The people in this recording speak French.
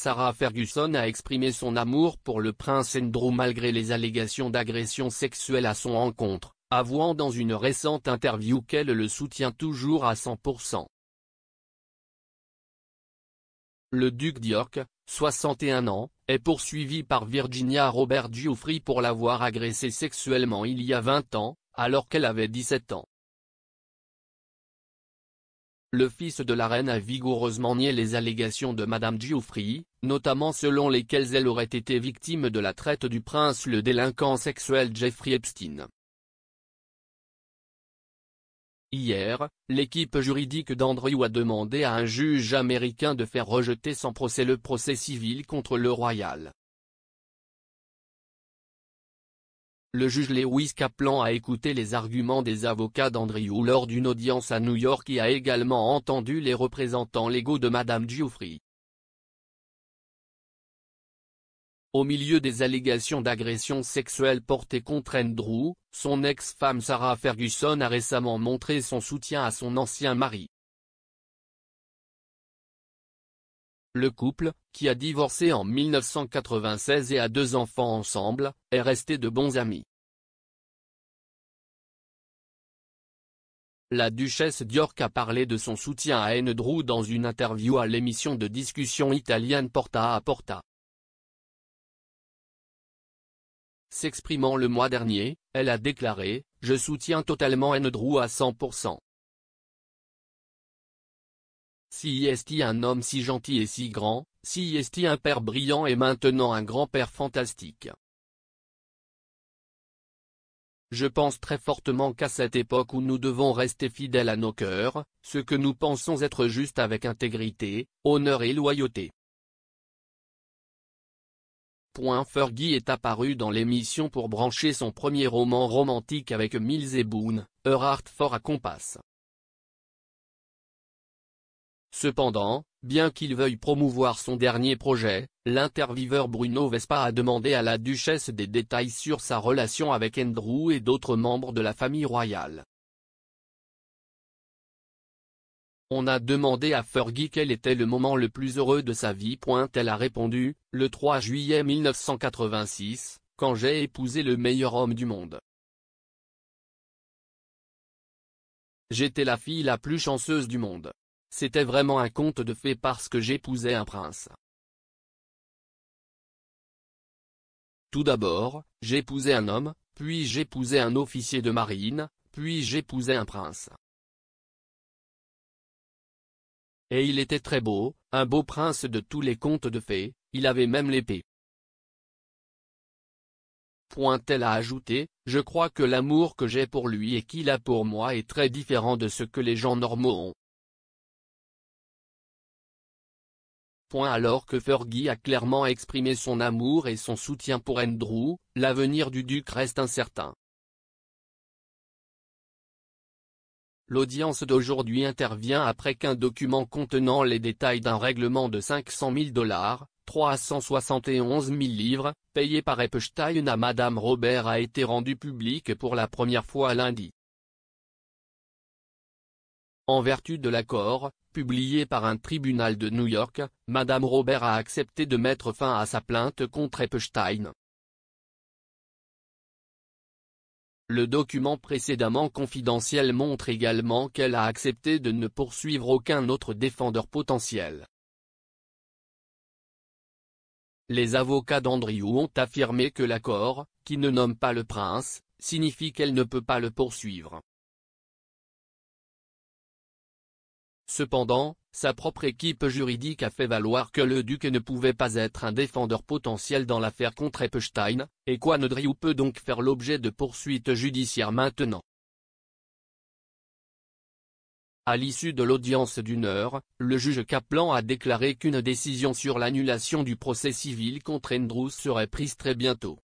Sarah Ferguson a exprimé son amour pour le prince Andrew malgré les allégations d'agression sexuelle à son encontre, avouant dans une récente interview qu'elle le soutient toujours à 100%. Le duc d'York, 61 ans, est poursuivi par Virginia Robert Giuffrey pour l'avoir agressé sexuellement il y a 20 ans, alors qu'elle avait 17 ans. Le fils de la reine a vigoureusement nié les allégations de Madame Giuffry, notamment selon lesquelles elle aurait été victime de la traite du prince le délinquant sexuel Jeffrey Epstein. Hier, l'équipe juridique d'Andrew a demandé à un juge américain de faire rejeter sans procès le procès civil contre le Royal. Le juge Lewis Kaplan a écouté les arguments des avocats d'Andrew lors d'une audience à New York et a également entendu les représentants légaux de Madame Giuffrey. Au milieu des allégations d'agression sexuelle portées contre Andrew, son ex-femme Sarah Ferguson a récemment montré son soutien à son ancien mari. Le couple, qui a divorcé en 1996 et a deux enfants ensemble, est resté de bons amis. La duchesse d'York a parlé de son soutien à Andrew dans une interview à l'émission de discussion italienne Porta a Porta. S'exprimant le mois dernier, elle a déclaré « Je soutiens totalement Andrew à 100%. Si est un homme si gentil et si grand, si est un père brillant et maintenant un grand-père fantastique. Je pense très fortement qu'à cette époque où nous devons rester fidèles à nos cœurs, ce que nous pensons être juste avec intégrité, honneur et loyauté. Point Fergie est apparu dans l'émission pour brancher son premier roman romantique avec Mills et Boone, Her Heart for a Compass. Cependant, bien qu'il veuille promouvoir son dernier projet, l'interviveur Bruno Vespa a demandé à la duchesse des détails sur sa relation avec Andrew et d'autres membres de la famille royale. On a demandé à Fergie quel était le moment le plus heureux de sa vie. Elle a répondu, le 3 juillet 1986, quand j'ai épousé le meilleur homme du monde. J'étais la fille la plus chanceuse du monde. C'était vraiment un conte de fées parce que j'épousais un prince. Tout d'abord, j'épousais un homme, puis j'épousais un officier de marine, puis j'épousais un prince. Et il était très beau, un beau prince de tous les contes de fées, il avait même l'épée. Pointel a ajouté, je crois que l'amour que j'ai pour lui et qu'il a pour moi est très différent de ce que les gens normaux ont. Point alors que Fergie a clairement exprimé son amour et son soutien pour Andrew, l'avenir du duc reste incertain. L'audience d'aujourd'hui intervient après qu'un document contenant les détails d'un règlement de 500 000 dollars, 371 000 livres, payé par Epstein à Madame Robert a été rendu public pour la première fois lundi. En vertu de l'accord, publié par un tribunal de New York, Madame Robert a accepté de mettre fin à sa plainte contre Epstein. Le document précédemment confidentiel montre également qu'elle a accepté de ne poursuivre aucun autre défendeur potentiel. Les avocats d'Andrew ont affirmé que l'accord, qui ne nomme pas le prince, signifie qu'elle ne peut pas le poursuivre. Cependant, sa propre équipe juridique a fait valoir que le duc ne pouvait pas être un défendeur potentiel dans l'affaire contre Epstein, et Quanedriou peut donc faire l'objet de poursuites judiciaires maintenant. À l'issue de l'audience d'une heure, le juge Kaplan a déclaré qu'une décision sur l'annulation du procès civil contre Andrews serait prise très bientôt.